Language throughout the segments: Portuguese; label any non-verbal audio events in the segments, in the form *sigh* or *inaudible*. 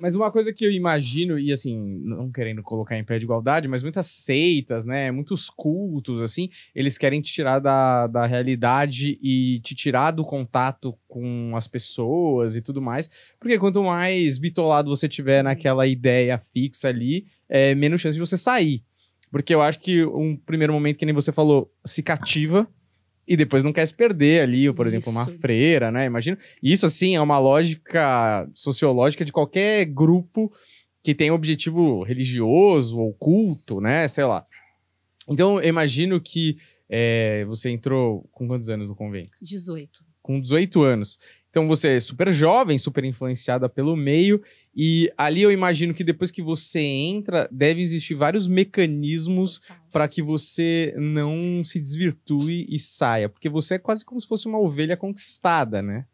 Mas uma coisa que eu imagino, e assim, não querendo colocar em pé de igualdade, mas muitas seitas, né? Muitos cultos, assim, eles querem te tirar da, da realidade e te tirar do contato com as pessoas e tudo mais. Porque quanto mais bitolado você tiver Sim. naquela ideia fixa ali, é menos chance de você sair. Porque eu acho que um primeiro momento, que nem você falou, se cativa e depois não quer se perder ali, por exemplo, isso. uma freira, né? Imagina. Isso, assim, é uma lógica sociológica de qualquer grupo que tem objetivo religioso ou culto, né? Sei lá. Então, eu imagino que é, você entrou com quantos anos no convento? 18. Com 18 anos. Então você é super jovem, super influenciada pelo meio, e ali eu imagino que depois que você entra, devem existir vários mecanismos para que você não se desvirtue e saia, porque você é quase como se fosse uma ovelha conquistada, né?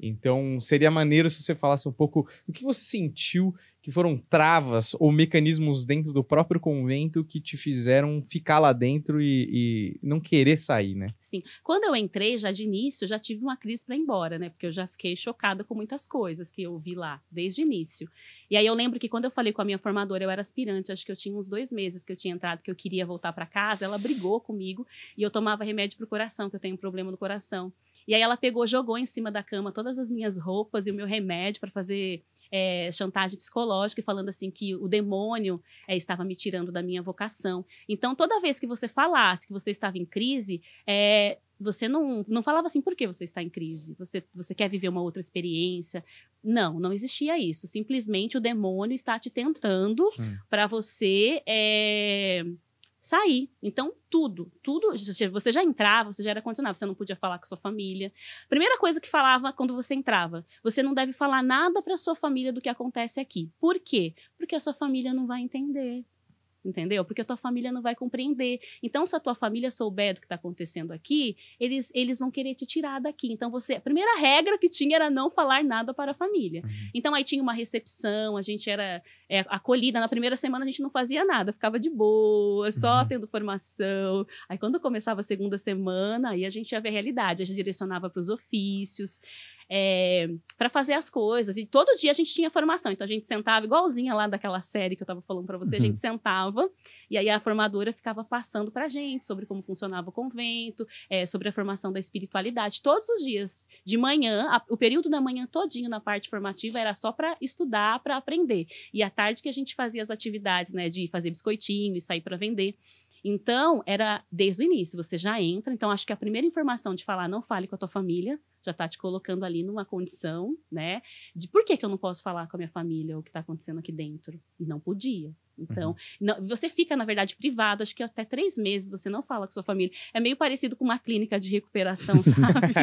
Então, seria maneiro se você falasse um pouco o que você sentiu que foram travas ou mecanismos dentro do próprio convento que te fizeram ficar lá dentro e, e não querer sair, né? Sim. Quando eu entrei, já de início, já tive uma crise para ir embora, né? Porque eu já fiquei chocada com muitas coisas que eu vi lá, desde o início. E aí eu lembro que quando eu falei com a minha formadora, eu era aspirante, acho que eu tinha uns dois meses que eu tinha entrado, que eu queria voltar para casa, ela brigou comigo e eu tomava remédio para o coração, que eu tenho um problema no coração. E aí ela pegou, jogou em cima da cama todas as minhas roupas e o meu remédio para fazer é, chantagem psicológica falando assim que o demônio é, estava me tirando da minha vocação. Então, toda vez que você falasse que você estava em crise, é, você não, não falava assim, por que você está em crise? Você, você quer viver uma outra experiência? Não, não existia isso. Simplesmente o demônio está te tentando hum. para você é, sair. Então, tudo, tudo, você já entrava, você já era condicionado, você não podia falar com sua família. Primeira coisa que falava quando você entrava, você não deve falar nada para sua família do que acontece aqui. Por quê? Porque a sua família não vai entender entendeu? Porque a tua família não vai compreender. Então, se a tua família souber do que está acontecendo aqui, eles, eles vão querer te tirar daqui. Então, você, a primeira regra que tinha era não falar nada para a família. Uhum. Então, aí tinha uma recepção, a gente era é, acolhida. Na primeira semana, a gente não fazia nada, ficava de boa, só uhum. tendo formação. Aí, quando começava a segunda semana, aí a gente ia ver a realidade, a gente direcionava para os ofícios é, eh, para fazer as coisas. E todo dia a gente tinha formação. Então a gente sentava, igualzinha lá daquela série que eu estava falando para você, uhum. a gente uhum. sentava e aí a formadora ficava passando para gente sobre como funcionava o convento, é, sobre a formação da espiritualidade. Todos os dias, de manhã, a, o período da manhã todinho na parte formativa era só para estudar, para aprender. E à tarde que a gente fazia as atividades, né, de fazer biscoitinho e sair para vender. Então, era desde o início, você já entra. Então, acho que a primeira informação de falar, não fale com a tua família, já está te colocando ali numa condição, né? De por que, que eu não posso falar com a minha família o que está acontecendo aqui dentro? E não podia. Então, uhum. não, você fica, na verdade, privado, acho que até três meses você não fala com sua família. É meio parecido com uma clínica de recuperação, *laughs* sabe?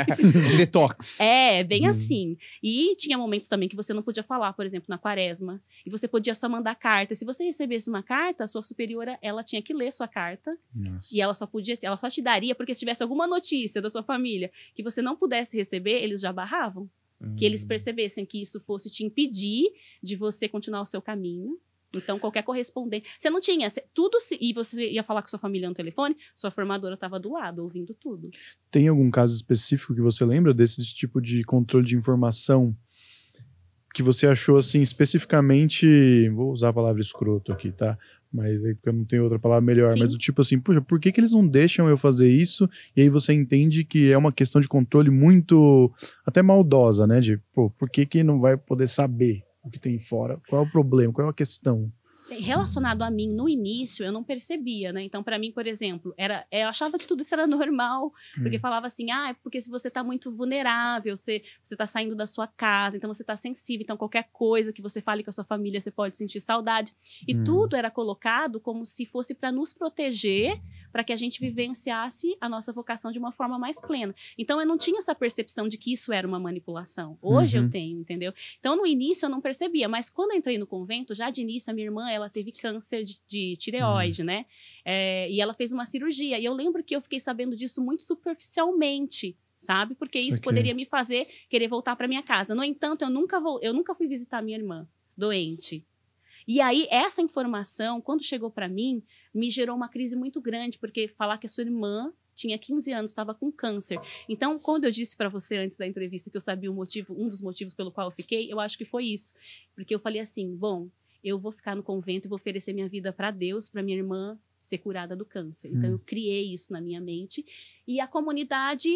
Detox. É, bem uhum. assim. E tinha momentos também que você não podia falar, por exemplo, na quaresma. E você podia só mandar carta. Se você recebesse uma carta, a sua superiora, ela tinha que ler sua carta. Nossa. E ela só podia, ela só te daria, porque se tivesse alguma notícia da sua família que você não pudesse receber, eles já barravam. Uhum. Que eles hum. percebessem que isso fosse te impedir de você continuar o seu caminho. Então, qualquer correspondente. Você não tinha. Você, tudo se, E você ia falar com sua família no telefone, sua formadora estava do lado, ouvindo tudo. Tem algum caso específico que você lembra desse tipo de controle de informação que você achou assim, especificamente. Vou usar a palavra escroto aqui, tá? Mas é porque eu não tenho outra palavra melhor. Sim. Mas do tipo assim, puxa, por que, que eles não deixam eu fazer isso? E aí você entende que é uma questão de controle muito. até maldosa, né? De, pô, por que, que não vai poder saber? o que tem fora? Qual é o problema? Qual é a questão? relacionado a mim no início, eu não percebia, né? Então, para mim, por exemplo, era, eu achava que tudo isso era normal, porque hum. falava assim, ah, é porque se você tá muito vulnerável, você, você tá saindo da sua casa, então você tá sensível, então qualquer coisa que você fale com a sua família, você pode sentir saudade. E hum. tudo era colocado como se fosse para nos proteger, para que a gente vivenciasse a nossa vocação de uma forma mais plena. Então, eu não tinha essa percepção de que isso era uma manipulação. Hoje uhum. eu tenho, entendeu? Então, no início eu não percebia, mas quando eu entrei no convento, já de início a minha irmã, ela ela teve câncer de, de tireoide, hum. né? É, e ela fez uma cirurgia. E eu lembro que eu fiquei sabendo disso muito superficialmente sabe? Porque isso okay. poderia me fazer querer voltar para minha casa. No entanto, eu nunca vou, eu nunca fui visitar minha irmã doente. E aí essa informação, quando chegou para mim, me gerou uma crise muito grande, porque falar que a sua irmã tinha 15 anos, estava com câncer. Então, quando eu disse para você antes da entrevista que eu sabia o motivo, um dos motivos pelo qual eu fiquei, eu acho que foi isso, porque eu falei assim, bom, eu vou ficar no convento e vou oferecer minha vida para Deus, para minha irmã ser curada do câncer. Então hum. eu criei isso na minha mente e a comunidade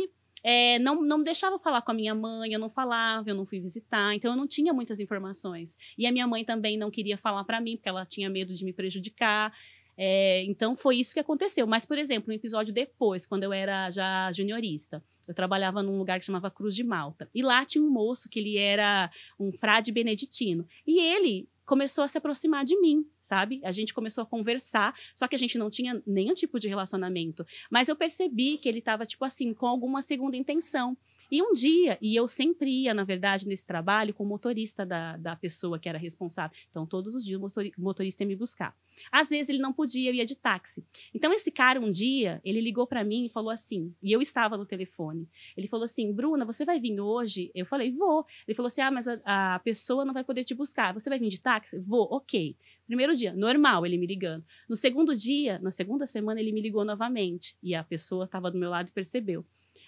é, não, não deixava eu falar com a minha mãe, eu não falava, eu não fui visitar, então eu não tinha muitas informações. E a minha mãe também não queria falar para mim, porque ela tinha medo de me prejudicar. É, então foi isso que aconteceu. Mas, por exemplo, um episódio depois, quando eu era já juniorista, eu trabalhava num lugar que chamava Cruz de Malta. E lá tinha um moço que ele era um frade beneditino. E ele começou a se aproximar de mim, sabe? A gente começou a conversar, só que a gente não tinha nenhum tipo de relacionamento. Mas eu percebi que ele estava, tipo assim, com alguma segunda intenção. E um dia, e eu sempre ia, na verdade, nesse trabalho com o motorista da, da pessoa que era responsável. Então, todos os dias o motorista ia me buscar. Às vezes ele não podia, eu ia de táxi. Então esse cara um dia, ele ligou para mim e falou assim, e eu estava no telefone. Ele falou assim: "Bruna, você vai vir hoje?" Eu falei: "Vou". Ele falou assim: "Ah, mas a, a pessoa não vai poder te buscar. Você vai vir de táxi?" "Vou". OK. Primeiro dia, normal, ele me ligando. No segundo dia, na segunda semana, ele me ligou novamente. E a pessoa estava do meu lado e percebeu.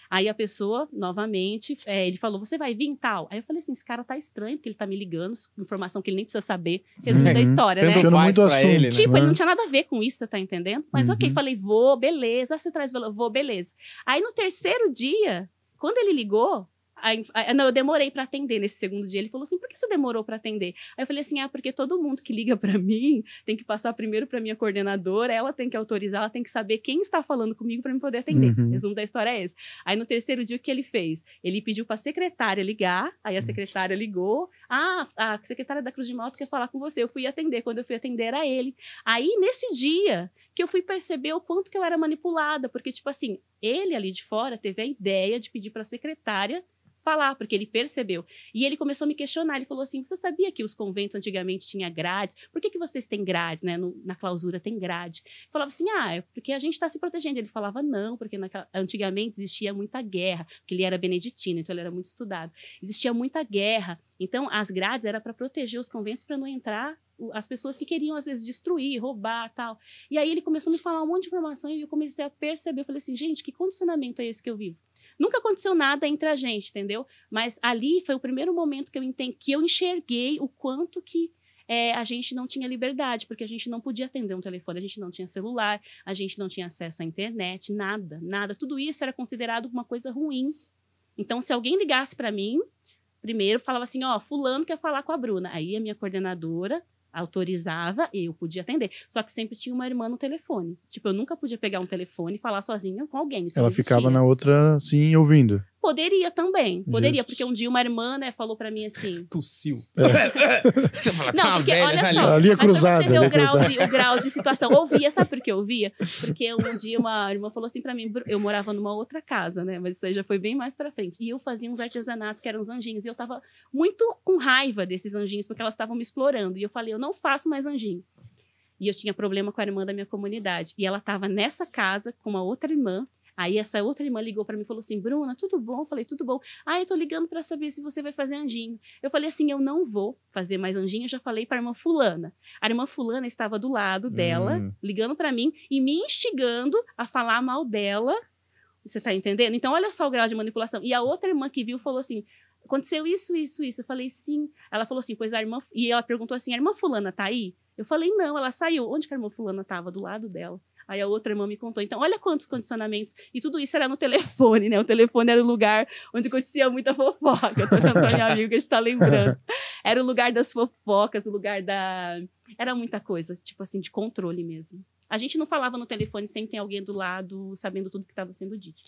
Aí a pessoa, novamente, é, ele falou: Você vai vir tal? Aí eu falei assim: Esse cara tá estranho, porque ele tá me ligando, informação que ele nem precisa saber. Resumindo uhum. a história, né? Tendo muito assunto. Ele, né? Tipo, ele não uhum. tinha nada a ver com isso, você tá entendendo? Mas uhum. ok, falei: Vou, beleza. Você traz, vou, beleza. Aí no terceiro dia, quando ele ligou, não, eu demorei para atender nesse segundo dia. Ele falou assim: por que você demorou para atender? Aí eu falei assim: ah, porque todo mundo que liga para mim tem que passar primeiro para minha coordenadora, ela tem que autorizar, ela tem que saber quem está falando comigo para me poder atender. Uhum. Resumo da história é esse. Aí no terceiro dia, o que ele fez? Ele pediu para a secretária ligar, aí a uhum. secretária ligou: ah, a secretária da Cruz de Malta quer falar com você. Eu fui atender. Quando eu fui atender, era ele. Aí nesse dia que eu fui perceber o quanto que eu era manipulada, porque, tipo assim, ele ali de fora teve a ideia de pedir para a secretária falar, porque ele percebeu. E ele começou a me questionar. Ele falou assim: Você sabia que os conventos antigamente tinha grades? Por que, que vocês têm grades, né? No, na clausura tem grade. Eu falava assim: Ah, é porque a gente está se protegendo. Ele falava: Não, porque antigamente existia muita guerra, porque ele era beneditino, então ele era muito estudado. Existia muita guerra. Então, as grades era para proteger os conventos para não entrar as pessoas que queriam, às vezes, destruir, roubar tal. E aí ele começou a me falar um monte de informação e eu comecei a perceber. Eu falei assim, gente, que condicionamento é esse que eu vivo? Nunca aconteceu nada entre a gente, entendeu? Mas ali foi o primeiro momento que eu entendi, que eu enxerguei o quanto que é, a gente não tinha liberdade, porque a gente não podia atender um telefone, a gente não tinha celular, a gente não tinha acesso à internet, nada, nada. Tudo isso era considerado uma coisa ruim. Então, se alguém ligasse para mim, primeiro falava assim: ó, Fulano quer falar com a Bruna. Aí a minha coordenadora autorizava, e eu podia atender. Só que sempre tinha uma irmã no telefone. Tipo, eu nunca podia pegar um telefone e falar sozinha com alguém. Ela existia. ficava na outra, sim, ouvindo. Poderia também. Poderia, Just. porque um dia uma irmã, né, falou para mim assim. *laughs* Tossiu. É. *laughs* você fala, não, tá porque velha, olha velha, tá só. Ali é cruzada. Você ver né, o grau, de, o grau de situação. Ouvia, sabe por que eu ouvia? Porque um dia uma irmã falou assim para mim, eu morava numa outra casa, né? Mas isso aí já foi bem mais para frente. E eu fazia uns artesanatos que eram os anjinhos. E eu tava muito com raiva desses anjinhos, porque elas estavam me explorando. E eu falei, eu não faço mais anjinho. E eu tinha problema com a irmã da minha comunidade. E ela estava nessa casa com uma outra irmã. Aí essa outra irmã ligou para mim e falou assim: Bruna, tudo bom? Eu falei: tudo bom. Ah, eu tô ligando para saber se você vai fazer anjinho. Eu falei assim: eu não vou fazer mais anjinho. Eu já falei para a irmã Fulana. A irmã Fulana estava do lado dela, hum. ligando para mim e me instigando a falar mal dela. Você tá entendendo? Então, olha só o grau de manipulação. E a outra irmã que viu falou assim: aconteceu isso, isso, isso. Eu falei, sim. Ela falou assim, pois a irmã. E ela perguntou assim: a irmã Fulana tá aí? Eu falei, não, ela saiu. Onde que a irmã Fulana tava? Do lado dela. Aí a outra irmã me contou. Então, olha quantos condicionamentos. E tudo isso era no telefone, né? O telefone era o lugar onde acontecia muita fofoca. Tô para minha amiga, a gente tá lembrando. Era o lugar das fofocas, o lugar da. Era muita coisa, tipo assim, de controle mesmo. A gente não falava no telefone sem ter alguém do lado, sabendo tudo que estava sendo dito.